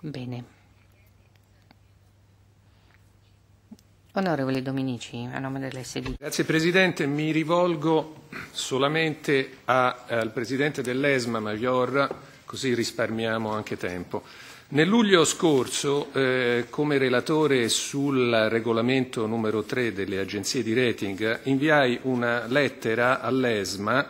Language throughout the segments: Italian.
Bene. Onorevole Dominici, a nome dell'SD. Grazie Presidente, mi rivolgo solamente a, al Presidente dell'ESMA, Mavior, così risparmiamo anche tempo. Nel luglio scorso, eh, come relatore sul regolamento numero 3 delle agenzie di rating, inviai una lettera all'ESMA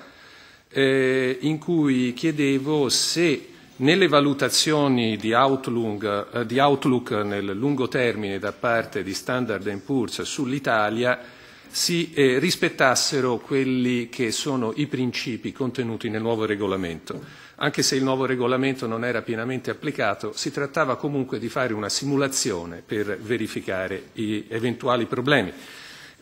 eh, in cui chiedevo se nelle valutazioni di Outlook, eh, di Outlook, nel lungo termine da parte di Standard Poor's sull'Italia si eh, rispettassero quelli che sono i principi contenuti nel nuovo regolamento. Anche se il nuovo regolamento non era pienamente applicato, si trattava comunque di fare una simulazione per verificare gli eventuali problemi.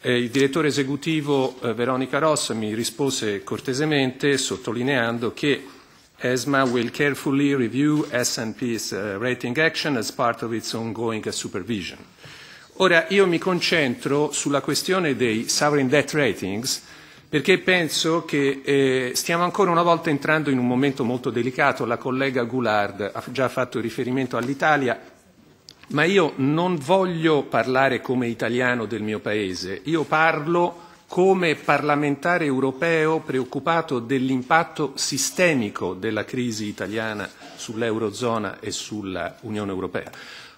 Eh, il direttore esecutivo eh, Veronica Ross mi rispose cortesemente sottolineando che ESMA will carefully review S&P's eh, rating action as part of its ongoing supervision. Ora io mi concentro sulla questione dei sovereign debt ratings perché penso che eh, stiamo ancora una volta entrando in un momento molto delicato, la collega Goulard ha già fatto riferimento all'Italia, ma io non voglio parlare come italiano del mio paese, io parlo come parlamentare europeo preoccupato dell'impatto sistemico della crisi italiana sull'Eurozona e sull'Unione Europea.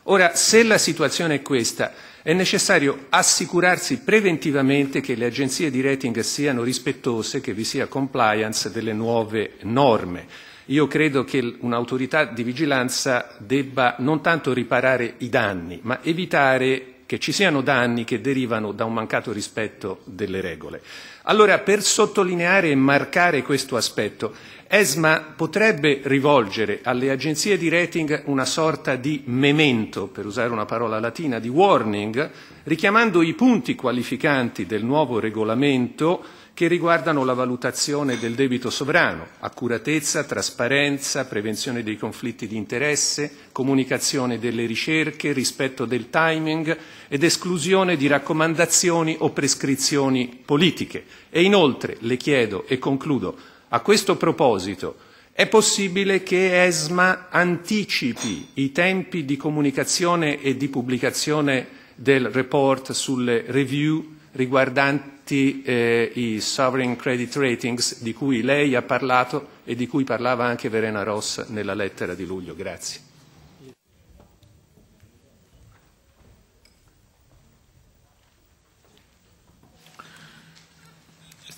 Ora, se la situazione è questa, è necessario assicurarsi preventivamente che le agenzie di rating siano rispettose, che vi sia compliance delle nuove norme. Io credo che un'autorità di vigilanza debba non tanto riparare i danni, ma evitare che ci siano danni che derivano da un mancato rispetto delle regole. Allora, per sottolineare e marcare questo aspetto, ESMA potrebbe rivolgere alle agenzie di rating una sorta di memento, per usare una parola latina, di warning, richiamando i punti qualificanti del nuovo regolamento che riguardano la valutazione del debito sovrano, accuratezza, trasparenza, prevenzione dei conflitti di interesse, comunicazione delle ricerche, rispetto del timing ed esclusione di raccomandazioni o prescrizioni politiche. E inoltre le chiedo e concludo, a questo proposito, è possibile che ESMA anticipi i tempi di comunicazione e di pubblicazione del report sulle review riguardanti tutti eh, i sovereign credit ratings di cui lei ha parlato e di cui parlava anche Verena Ross nella lettera di luglio. Grazie.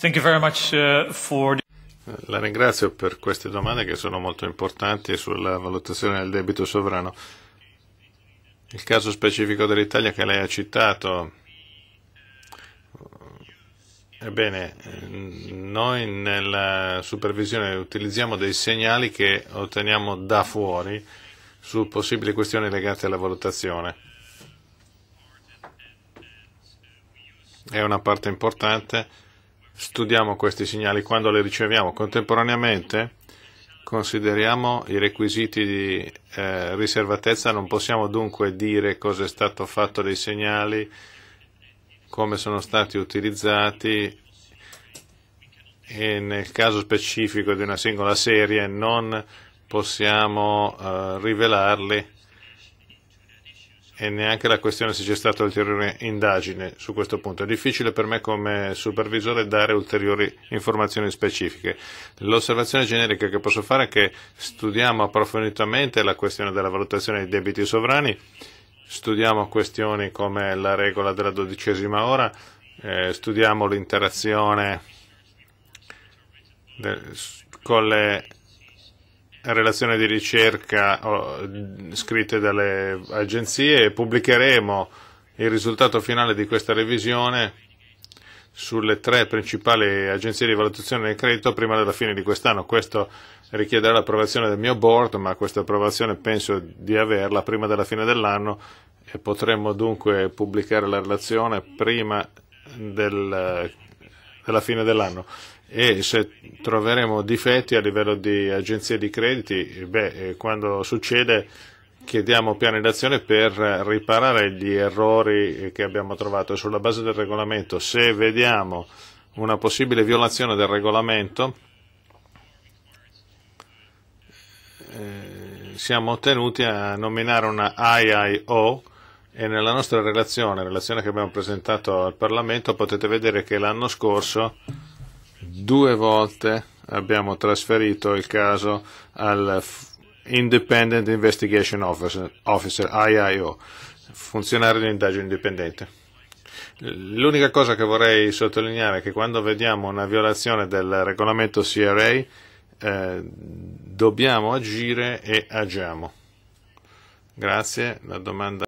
Much, uh, for... La ringrazio per queste domande che sono molto importanti sulla valutazione del debito sovrano. Il caso specifico dell'Italia che lei ha citato Ebbene, noi nella supervisione utilizziamo dei segnali che otteniamo da fuori su possibili questioni legate alla valutazione. È una parte importante. Studiamo questi segnali quando li riceviamo. Contemporaneamente consideriamo i requisiti di eh, riservatezza, non possiamo dunque dire cosa è stato fatto dei segnali, come sono stati utilizzati e nel caso specifico di una singola serie non possiamo eh, rivelarli e neanche la questione se c'è stata ulteriore indagine su questo punto. È difficile per me come supervisore dare ulteriori informazioni specifiche. L'osservazione generica che posso fare è che studiamo approfonditamente la questione della valutazione dei debiti sovrani Studiamo questioni come la regola della dodicesima ora, eh, studiamo l'interazione con le relazioni di ricerca oh, scritte dalle agenzie e pubblicheremo il risultato finale di questa revisione sulle tre principali agenzie di valutazione del credito prima della fine di quest'anno. Questo richiederà l'approvazione del mio board, ma questa approvazione penso di averla prima della fine dell'anno e potremmo dunque pubblicare la relazione prima del, della fine dell'anno. E se troveremo difetti a livello di agenzie di crediti, beh, eh, quando succede chiediamo piani d'azione per riparare gli errori che abbiamo trovato sulla base del regolamento. Se vediamo una possibile violazione del regolamento, eh, siamo tenuti a nominare una IIO e nella nostra relazione, relazione che abbiamo presentato al Parlamento, potete vedere che l'anno scorso due volte abbiamo trasferito il caso al Independent Investigation Officer, Officer IIO, funzionario di indagine indipendente. L'unica cosa che vorrei sottolineare è che quando vediamo una violazione del regolamento CRA eh, dobbiamo agire e agiamo. Grazie. La domanda